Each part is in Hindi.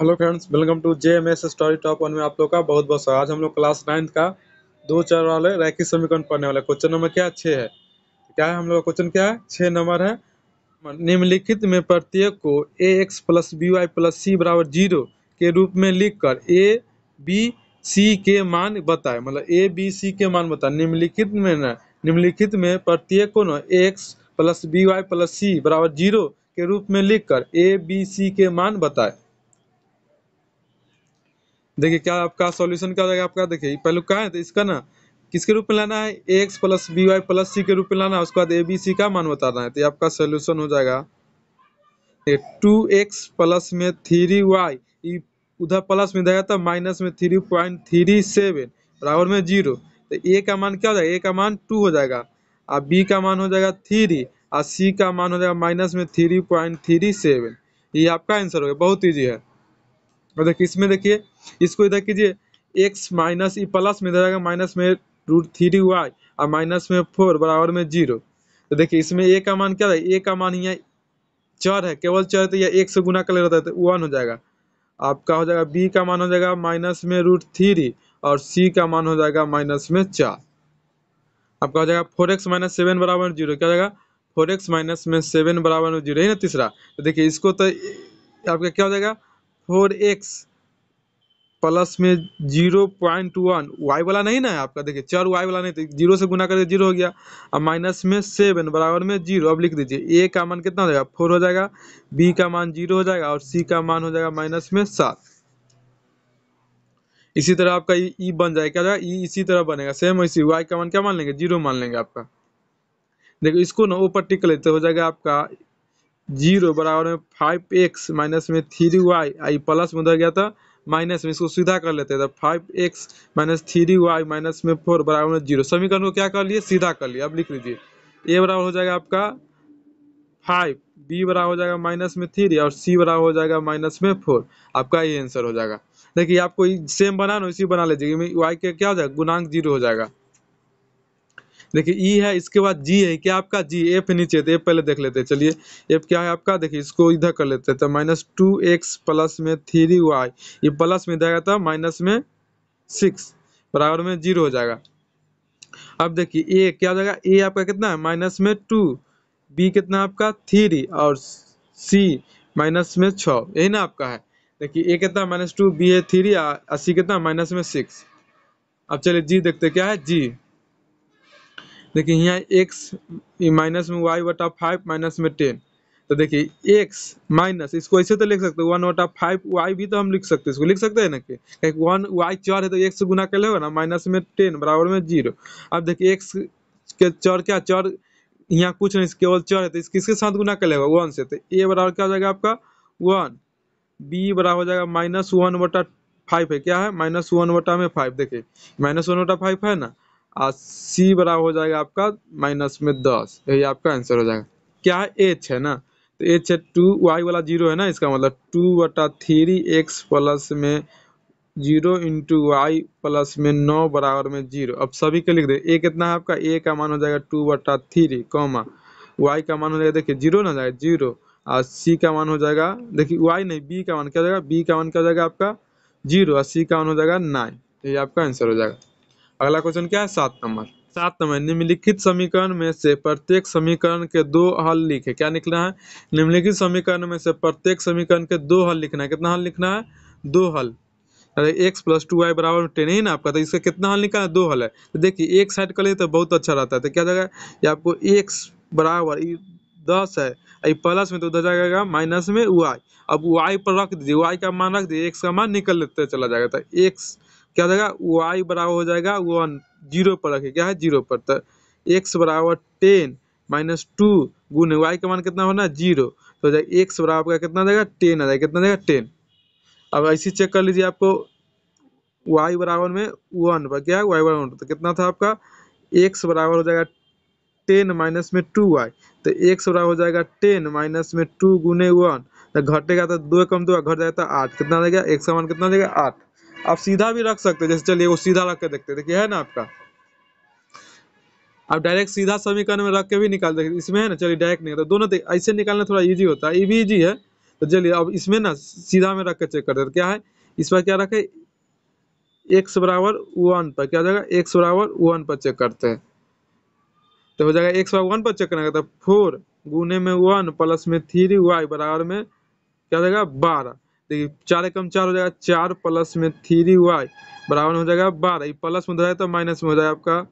hello friends welcome to J M S story top one में आप लोग का बहुत बहुत स्वागत आज हम लोग क्लास नाइन्थ का दो चार वाले रैखिक समीकरण पढ़ने वाले क्वेश्चन नंबर क्या छः है क्या है हम लोग का क्वेश्चन क्या है छः नंबर है निम्नलिखित में प्रत्येक को a x plus b y plus c बराबर जीरो के रूप में लिख कर ए बी सी के मान बताए मतलब ए बी सी के मान बताए निम्नलिखित में न निम्नलिखित में प्रत्येक को न a x plus b y plus c बराबर जीरो के रूप में लिख कर ए बी सी के मान बताए देखिए क्या आपका सॉल्यूशन क्या हो जाएगा आपका देखिए पहले कहा है तो इसका ना किसके रूप में लाना है x plus b y plus c के रूप में लाना है उसके बाद ए बी सी का मान बताना है तो आपका सोल्यूशन हो जाएगा टू एक्स प्लस में थ्री वाई उधर प्लस में देगा तो माइनस में थ्री पॉइंट थ्री सेवन बराबर में जीरो तो ए का मान क्या हो जाएगा ए का मान टू हो जाएगा और बी का मान हो जाएगा थ्री और सी का मान हो जाएगा माइनस में थ्री पॉइंट थ्री सेवन ये आपका आंसर हो गया बहुत ईजी है और देखिए इसमें देखिए इसको इधर कीजिए x माइनस ई प्लस में इधर आएगा माइनस में रूट थ्री वाई और माइनस में फोर बराबर में जीरो तो देखिए इसमें ए का मान क्या है ए का मान यहाँ चर है केवल चर तो यह एक से गुना कर ले रहता है तो वन हो जाएगा आपका हो जाएगा बी का मान हो जाएगा माइनस में रूट थ्री और सी का मान हो जाएगा माइनस में चार आपका हो जाएगा फोर एक्स माइनस सेवन बराबर जीरो क्या हो जाएगा फोर एक्स माइनस में सेवन बराबर में जीरो है ना तीसरा तो देखिए इसको तो आपका क्या हो जाएगा फोर एक्स प्लस में जीरो पॉइंट वन वाई वाला नहीं ना है आपका देखिए चार वाई वाला नहीं तो जीरो से गुना करके जीरो हो गया अब माइनस में सेवन बराबर में जीरो अब लिख दीजिए ए का मान कितना हो जाएगा फोर हो जाएगा बी का मान जीरो हो जाएगा और सी का मान हो जाएगा माइनस में सात इसी तरह आपका ई e, e बन जाएगा क्या जाएगा ई e इसी तरह बनेगा सेम वैसी वाई का मान क्या मान लेंगे जीरो मान लेंगे आपका देखो इसको ना ऊपर टिक लेते हो जाएगा आपका जीरो बराबर में फाइव एक्स माइनस में थ्री वाई आई प्लस में उधर गया था माइनस में इसको सीधा कर लेते हैं तो five x minus three y minus में फोर बराबर में जीरो समीकरण को क्या कर लिए सीधा कर लिए अब लिख लीजिए ए बराबर हो जाएगा आपका फाइव बी बराबर हो जाएगा माइनस में थ्री और सी बराबर हो जाएगा माइनस में फोर आपका ये आंसर हो जाएगा देखिए आपको सेम बना ना इसी बना लीजिए वाई के क्या हो जाएगा गुणांक जीरो हो जाएगा देखिए ई है इसके बाद जी है क्या आपका जी एफ नीचे तो एफ पहले देख लेते हैं चलिए एफ क्या है आपका देखिए इसको इधर कर लेते हैं तो माइनस टू एक्स प्लस में थ्री वाई ये प्लस में इधर था माइनस में सिक्स बराबर में जीरो हो जाएगा अब देखिए ए क्या हो जाएगा ए आपका कितना है माइनस में टू बी कितना आपका थ्री और सी माइनस में छ यही ना आपका है देखिए ए कितना माइनस टू बी है थ्री और सी कितना माइनस में सिक्स अब चलिए जी देखते क्या है जी देखिए यहाँ एक्स माइनस में वाई वटा फाइव माइनस में टेन तो देखिए x माइनस इसको ऐसे तो लिख सकते हैं वन वटा फाइव वाई भी तो हम लिख सकते हैं इसको लिख सकते हैं ना कि वन वाई चार है तो एक्स गुना कर लेगा ना माइनस में टेन बराबर में जीरो अब देखिए x के चौर क्या चार यहाँ कुछ नहीं केवल चार है तो इस किसके साथ गुना कर लेगा वन से तो ए बराबर क्या हो जाएगा आपका वन बी बराबर हो जाएगा माइनस वन वटा फाइव है क्या है माइनस वन वटा में फाइव देखिए माइनस वन वटा फाइव है ना सी बराबर हो जाएगा आपका माइनस में दस यही आपका आंसर हो जाएगा क्या है एच है ना तो एच है टू वाई वाला जीरो है ना इसका मतलब टू बटा थ्री एक्स प्लस में जीरो इंटू वाई प्लस में नौ बराबर में जीरो अब सभी के लिख दे ए कितना है आपका ए का मान हो जाएगा टू बटा थ्री कॉमा वाई का मान हो जाएगा देखिए जीरो ना जाएगा जीरो और सी का मान हो जाएगा देखिए वाई नहीं बी का मान क्या हो जाएगा बी का मान क्या हो जाएगा आपका जीरो और सी का मान हो जाएगा नाइन यही आपका आंसर हो जाएगा अगला क्वेश्चन क्या है सात नंबर सात नंबर निम्नलिखित समीकरण में से प्रत्येक समीकरण के दो हल लिखे क्या निकला है निम्नलिखित समीकरण में से प्रत्येक समीकरण के दो हल लिखना है कितना हल लिखना है दो हल अरे एक्स प्लस टू वाई बराबर टेन ही ना आपका तो इसका कितना हल निकालना दो हल है तो देखिए एक साइड कर लिए तो बहुत अच्छा रहता है तो क्या जाएगा ये आपको एक्स बराबर दस है ये प्लस में तो उधर जाएगा माइनस में वाई अब वाई पर रख दीजिए वाई का मान रख दीजिए एक्स का मान निकल लेते चला जाएगा तो एक्स क्या जाएगा वाई बराबर हो जाएगा वन जीरो पर रखे क्या है जीरो पर तो एक्स बराबर टेन माइनस टू गुने वाई का मान कितना होना जीरो तो जाएगा एक्स बराबर का कितना जाएगा टेन आ जाएगा कितना जाएगा टेन अब ऐसे चेक कर लीजिए आपको वाई बराबर में वन पर क्या है वाई बराबर तो कितना था आपका एक्स बराबर हो जाएगा टेन माइनस में टू वाई तो एक्स बराबर हो जाएगा टेन माइनस में टू गुने वन तो घटेगा तो दो कम दो घट जाएगा तो आठ कितना आ जाएगा का मान कितना आ जाएगा आठ आप सीधा भी रख सकते हैं जैसे चलिए वो सीधा रख के देखते हैं देखिए है ना आपका आप डायरेक्ट सीधा समीकरण में रख के भी निकाल देखिए इसमें है ना चलिए डायरेक्ट निकाल तो दोनों ऐसे निकालना थोड़ा ईजी होता है ये भी ईजी है तो चलिए अब इसमें ना सीधा में रख के चेक कर देते क्या है इस पर क्या रखे एक्स बराबर वन पर क्या हो जाएगा एक्स बराबर वन पर चेक करते हैं तो हो जाएगा एक्स बराबर वन पर चेक करना फोर गुने में वन प्लस में थ्री वाई बराबर में क्या हो जाएगा बारह देखिए चार एकम चार हो जाएगा चार प्लस में थ्री वाई बराबर हो जाएगा बारह प्लस में हो जाएगा तो माइनस में हो जाएगा आपका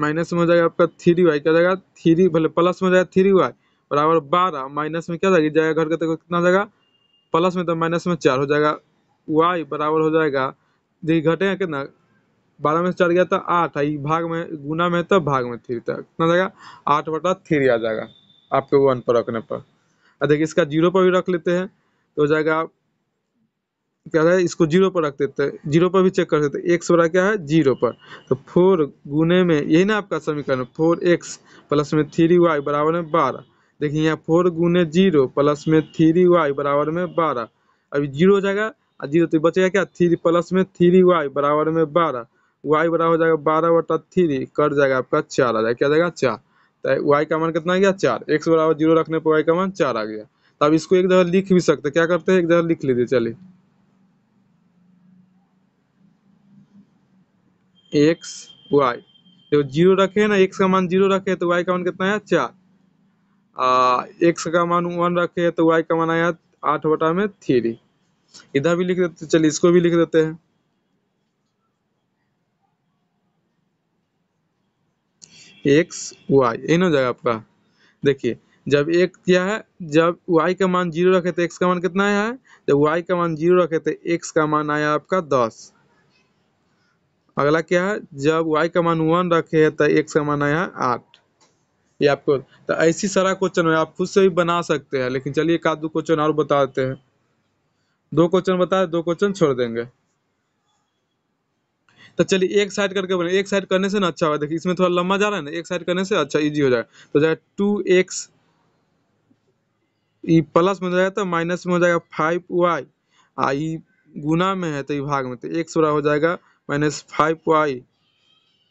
माइनस में हो जाएगा आपका थ्री वाई क्या जाएगा थ्री भले प्लस में हो जाएगा थ्री वाई बराबर बारह माइनस में क्या जाएगी जाएगा घर का तो कितना जाएगा प्लस में तो माइनस में चार हो जाएगा वाई बराबर हो जाएगा देखिए घटेगा कितना बारह में चार गया था तो आठ आई भाग में गुना में तो भाग में थ्री तक कितना जाएगा आठ बटा थ्री आ जाएगा आपके वन पर रखने पर और देखिए इसका जीरो पर भी रख लेते हैं तो हो जाएगा क्या है इसको जीरो पर रख देते हैं जीरो पर भी चेक कर सकते एक्स बड़ा क्या है जीरो पर तो फोर गुने में यही ना आपका समीकरण फोर एक्स प्लस में थ्री वाई बराबर में बारह देखिए यहाँ फोर गुने जीरो प्लस में थ्री वाई बराबर में बारह अभी जीरो हो जाएगा और जीरो तो बचेगा क्या थ्री प्लस में थ्री वाई बराबर में बारह वाई बराबर हो जाएगा बारह बटा थ्री कट जाएगा आपका चार आ जाएगा क्या जाएगा चार तो वाई का मान कितना आ गया चार एक्स बराबर जीरो रखने पर वाई का मान चार आ गया तो अब इसको एक जगह लिख भी सकते क्या करते हैं एक जगह लिख लीजिए चलिए एक्स वाई जब जीरो रखे ना एक्स का मान जीरो रखे तो वाई का मान कितना आया चार आ, एक्स का मान वन रखे तो वाई का मान आया आठ बटा में थ्री इधर भी लिख देते चलिए इसको भी लिख देते हैं एक्स वाई यही ना हो जाएगा आपका देखिए जब एक क्या है जब वाई का मान जीरो रखे तो एक्स का मान कितना आया है जब वाई का मान जीरो रखे तो एक्स का मान आया आपका दस अगला क्या है जब वाई का मान वन रखे है तो एक्स का मान आया आठ ये आपको तो ऐसी सारा क्वेश्चन है आप खुद से भी बना सकते हैं लेकिन चलिए एक आध दो क्वेश्चन और बता देते हैं दो क्वेश्चन बता दो क्वेश्चन छोड़ देंगे तो चलिए एक साइड करके बने एक साइड करने से ना अच्छा होगा देखिए इसमें थोड़ा लंबा जा रहा है ना एक साइड करने से अच्छा इजी हो जाएगा तो जाएगा टू एक्स ई प्लस में जाएगा तो माइनस में हो जाएगा फाइव वाई आ ई गुना में है तो ये भाग में तो एक सोलह हो जाएगा माइनस फाइव वाई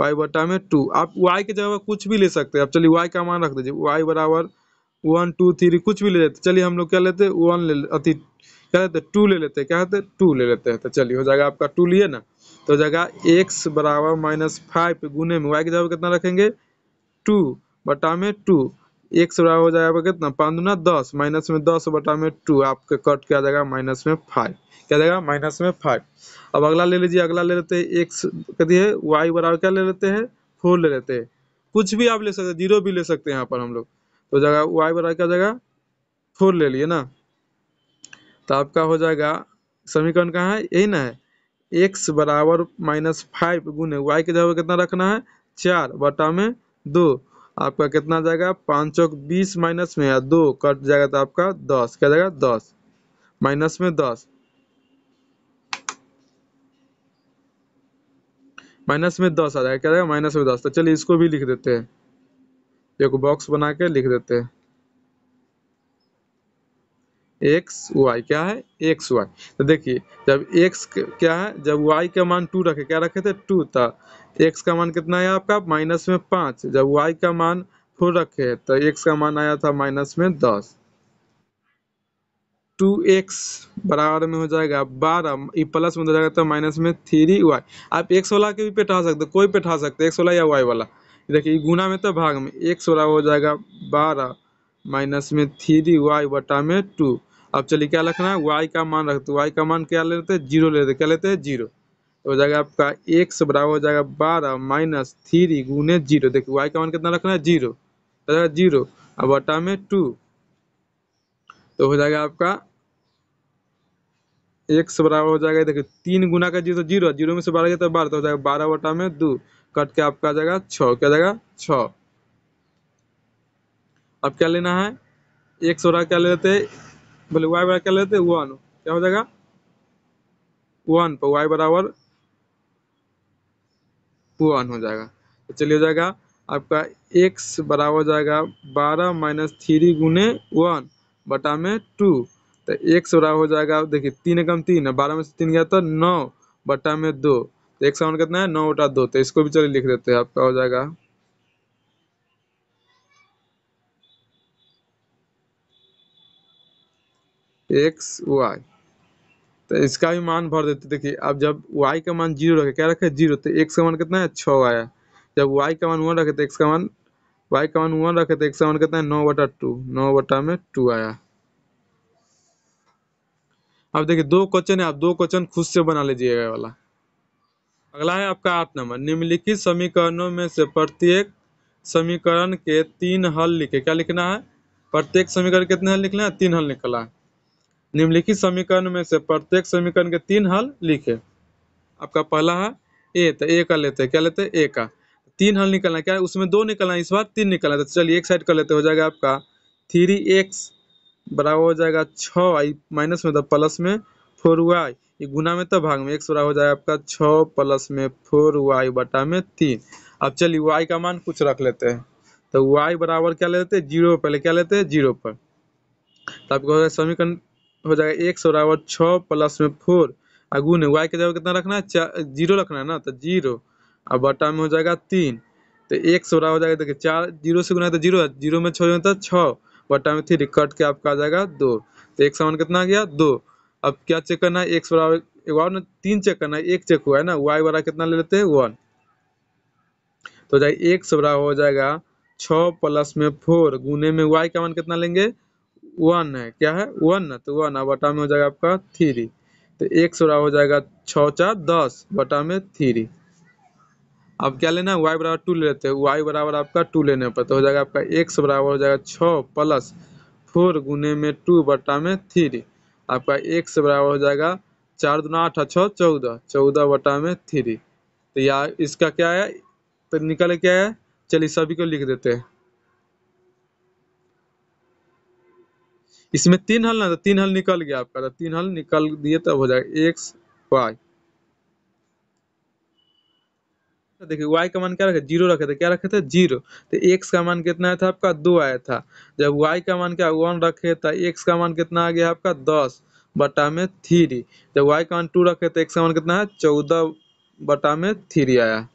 वाई बटा में टू आप वाई के जगह कुछ भी ले सकते हैं आप चलिए वाई का मान रख दीजिए वाई बराबर वन टू थ्री कुछ भी ले लेते चलिए हम लोग क्या लेते हैं वन ले अति क्या लेते टू ले लेते हैं क्या लेते टू ले लेते हैं तो चलिए हो जाएगा आपका टू लिए ना तो जगह एक्स बराबर माइनस फाइव गुने में वाई की जगह कितना रखेंगे टू बटा में टू एक्स बराबर हो जाएगा कितना पाँच दुना दस माइनस में दस बटा में टू आपके कट किया जाएगा माइनस में फाइव क्या जाएगा माइनस में फाइव अब अगला ले लीजिए अगला ले लेते हैं एक्स है वाई बराबर क्या ले लेते हैं फोर ले लेते हैं कुछ भी आप ले सकते हैं जीरो भी ले सकते हैं यहाँ पर हम लोग तो जगह वाई बराबर क्या जाएगा फोर ले लिए ना तो आपका हो जाएगा समीकरण कहाँ है यही ना है एक्स बराबर माइनस फाइव गुने वाई के जगह कितना रखना है चार बटा में दो आपका कितना जाएगा पाँच चौक बीस माइनस में या दो कट जाएगा तो आपका दस क्या जाएगा दस माइनस में दस माइनस में दस आ जाएगा क्या जाएगा माइनस में दस तो चलिए इसको भी लिख देते हैं एक बॉक्स बना के लिख देते हैं एक्स वाई क्या है एक्स वाई तो देखिए जब एक्स क्या है जब वाई का मान टू रखे क्या रखे थे टू था तो एक्स का मान कितना है आपका माइनस में पाँच जब वाई का मान फोर रखे तो एक्स का मान आया था माइनस में दस टू एक्स बराबर में हो जाएगा बारह प्लस में हो जाएगा तो माइनस में थ्री वाई आप एक्स वाला के भी पेठा सकते कोई पेठा सकते एक्स वाला या वाई वाला देखिए गुना में तो भाग में एक्स वाला हो जाएगा बारह माइनस में थ्री वाई बटा में टू अब चलिए क्या रखना है वाई का मान रखते तो वाई का मान क्या लेते हैं जीरो लेते क्या लेते हैं जीरो हो जाएगा आपका एक्स बराबर हो जाएगा बारह माइनस थ्री गुने जीरो देखिए वाई का मान कितना रखना है जीरो हो जाएगा जीरो अब बटा में टू तो हो जाएगा आपका एक से बराबर हो जाएगा देखिए तीन गुना का जीरो तो जीरो जीरो में से बारह जाता है तो बारह तो हो जाएगा बारह वटा में दो कट के आपका आ जाएगा छ क्या जाएगा छ अब क्या लेना है एक सौ क्या लेते हैं बोले y बराबर क्या लेते वन क्या हो जाएगा वन पर y बराबर वन हो जाएगा तो चलिए हो जाएगा आपका x बराबर जाएगा बारह माइनस थ्री गुने वन बटा में टू तो x बराबर हो जाएगा देखिए तीन एकम तीन है बारह में से तीन गया तो नौ बटा में दो तो एक साउंड कितना है नौ बटा दो तो इसको भी चलिए लिख देते हैं आपका हो जाएगा एक्स वाई तो इसका भी मान भर देते देखिए अब जब वाई का मान जीरो रखे क्या रखे जीरो तो एक्स का मान कितना है छः आया जब वाई का मान वन रखे तो एक्स का मान वाई का मान वन रखे तो एक्स का मान कितना है नौ बटा टू नौ बटा में टू आया अब देखिए दो क्वेश्चन है आप दो क्वेश्चन खुद से बना लीजिएगा वाला अगला है आपका आठ नंबर निम्नलिखित समीकरणों में से प्रत्येक समीकरण के तीन हल लिखे क्या लिखना है प्रत्येक समीकरण कितने हल लिखना है तीन हल निकला है निम्नलिखित समीकरण में से प्रत्येक समीकरण के तीन हल लिखे आपका पहला है ए तो ए का लेते हैं क्या लेते हैं ए का तीन हल निकलना क्या है उसमें दो निकलना है इस बार तीन निकलना है तो चलिए एक साइड कर लेते हो जाएगा आपका थ्री एक्स बराबर हो जाएगा छ आई माइनस में तो प्लस में फोर वाई ये गुना में तो भाग में एक्स बराबर हो जाएगा आपका छ प्लस में फोर वाई बटा में तीन अब चलिए वाई का मान कुछ रख लेते हैं तो वाई बराबर क्या लेते हैं जीरो पहले क्या लेते हैं जीरो पर तो आपको समीकरण हो जाएगा एक सौ बराबर छः प्लस में फोर और गुण है वाई के जगह कितना रखना है चार जीरो रखना है ना तो जीरो और बटा में हो जाएगा तीन तो एक सौ बराबर हो जाएगा देखिए चार जीरो से गुना है तो जीरो जीरो में छः तो छः बटा में थ्री कट के आपका आ जाएगा दो तो एक सामान कितना आ गया दो अब क्या चेक करना है एक सौ बराबर एक बार ना तीन चेक करना है एक चेक हुआ है ना वाई वाला कितना ले लेते हैं वन तो जाए एक सौ बराबर हो जाएगा छः प्लस में फोर गुने में वाई का मान कितना लेंगे वन है क्या है वन है तो वन बटा में हो जाएगा आपका थ्री तो एक सोरा हो जाएगा छ चार दस बटा में थ्री अब क्या लेना है वाई बराबर टू ले लेते हैं वाई बराबर आपका टू लेने पर तो हो जाएगा आपका एक्स बराबर हो जाएगा छः प्लस फोर गुने में टू बटा में थ्री आपका एक्स बराबर हो जाएगा चार दुना आठ छः चौदह चौदह बटा में थ्री तो यार इसका क्या है तो निकल क्या है चलिए सभी को लिख देते हैं इसमें तीन हल ना तो तीन हल निकल गया आपका तो तीन हल निकल दिए तब हो जाएगा एक्स वाई तो देखिए वाई का मान क्या रखे जीरो रखे थे क्या रखे थे जीरो तो एक्स का मान कितना था आपका दो आया था जब वाई का मान क्या वन रखे था तो एक्स का मान कितना आ गया आपका दस बटा में थ्री जब वाई का मान टू रखे थे तो एक्स का मान कितना है चौदह बटा में थ्री आया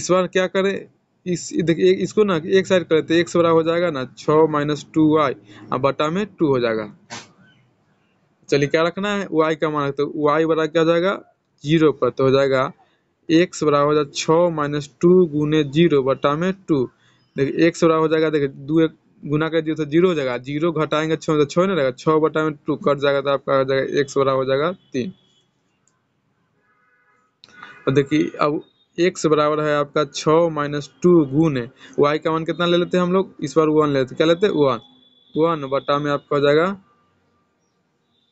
इस बार क्या करें इस देखिए इसको ना एक साइड करते एक से बड़ा हो जाएगा ना छ माइनस टू वाई और बटा में टू हो जाएगा चलिए क्या रखना है वाई का मान रखते तो वाई बड़ा क्या हो जाएगा जीरो पर तो हो जाएगा एक से बड़ा हो जाएगा छ माइनस टू गुने जीरो बटा में टू देखिए एक से बड़ा हो जाएगा देखिए दो एक गुना कर दिए तो जीरो हो जाएगा जीरो घटाएंगे छः तो छः नहीं रहेगा छः बटा में टू कट जाएगा तो आपका हो जाएगा एक से बड़ा हो जाएगा तीन और देखिए अब एक्स बराबर है आपका छ माइनस टू गुने वाई का वन कितना ले लेते हैं हम लोग इस बार वन लेते क्या लेते वन वन बटा में आपका हो जाएगा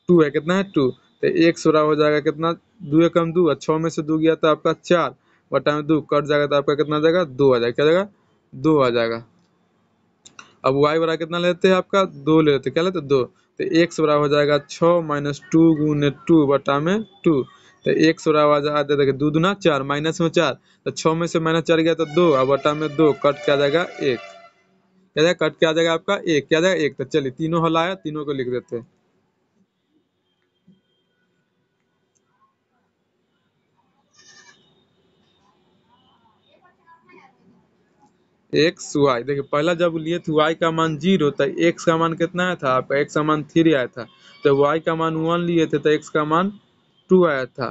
टू है कितना है टू तो एक्स बराबर हो जाएगा कितना दो एक कम दो और छः में से दो गया तो आपका चार बटा में दो कट जाएगा तो आपका कितना जाएगा दो आ जाएगा क्या जाएगा दो आ जाएगा अब वाई बराबर कितना लेते हैं आपका दो लेते क्या लेते दो तो एक्स बराबर हो जाएगा छ माइनस टू गुण टू बटा में टू तो एक सौ आवाज आ जाएगा दो दुना चार माइनस में चार तो छः में से माइनस चार गया तो दो और बटा में दो कट क्या जाएगा एक क्या जाएगा कट क्या आ जाएगा आपका एक क्या जाएगा एक तो चलिए तीनों हल आया तीनों को लिख देते हैं एक वाई देखिए पहला जब लिए थे तो वाई का मान जीरो तो एक्स का मान कितना आया था आपका एक्स का मान थ्री आया था तो वाई का मान वन लिए थे तो एक्स का मान टू आया था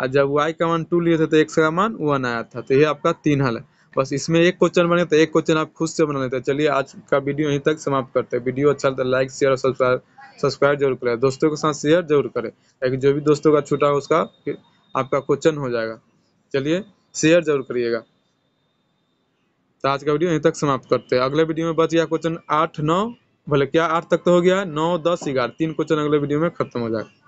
और जब वाई का मान टू लिए थे तो एक्स का मान वन आया था तो ये आपका तीन हल है बस इसमें एक क्वेश्चन बने तो एक क्वेश्चन आप खुद से बना लेते हैं चलिए आज का वीडियो यहीं तक समाप्त करते हैं वीडियो अच्छा लगता है लाइक शेयर और सब्सक्राइब सब्सक्राइब जरूर करें दोस्तों के साथ शेयर जरूर करें ताकि जो भी दोस्तों का छूटा हो उसका आपका क्वेश्चन हो जाएगा चलिए शेयर जरूर करिएगा तो आज का वीडियो यहीं तक समाप्त करते हैं अगले वीडियो में बच गया क्वेश्चन आठ नौ भले क्या आठ तक तो हो गया नौ दस ग्यारह तीन क्वेश्चन अगले वीडियो में खत्म हो जाएगा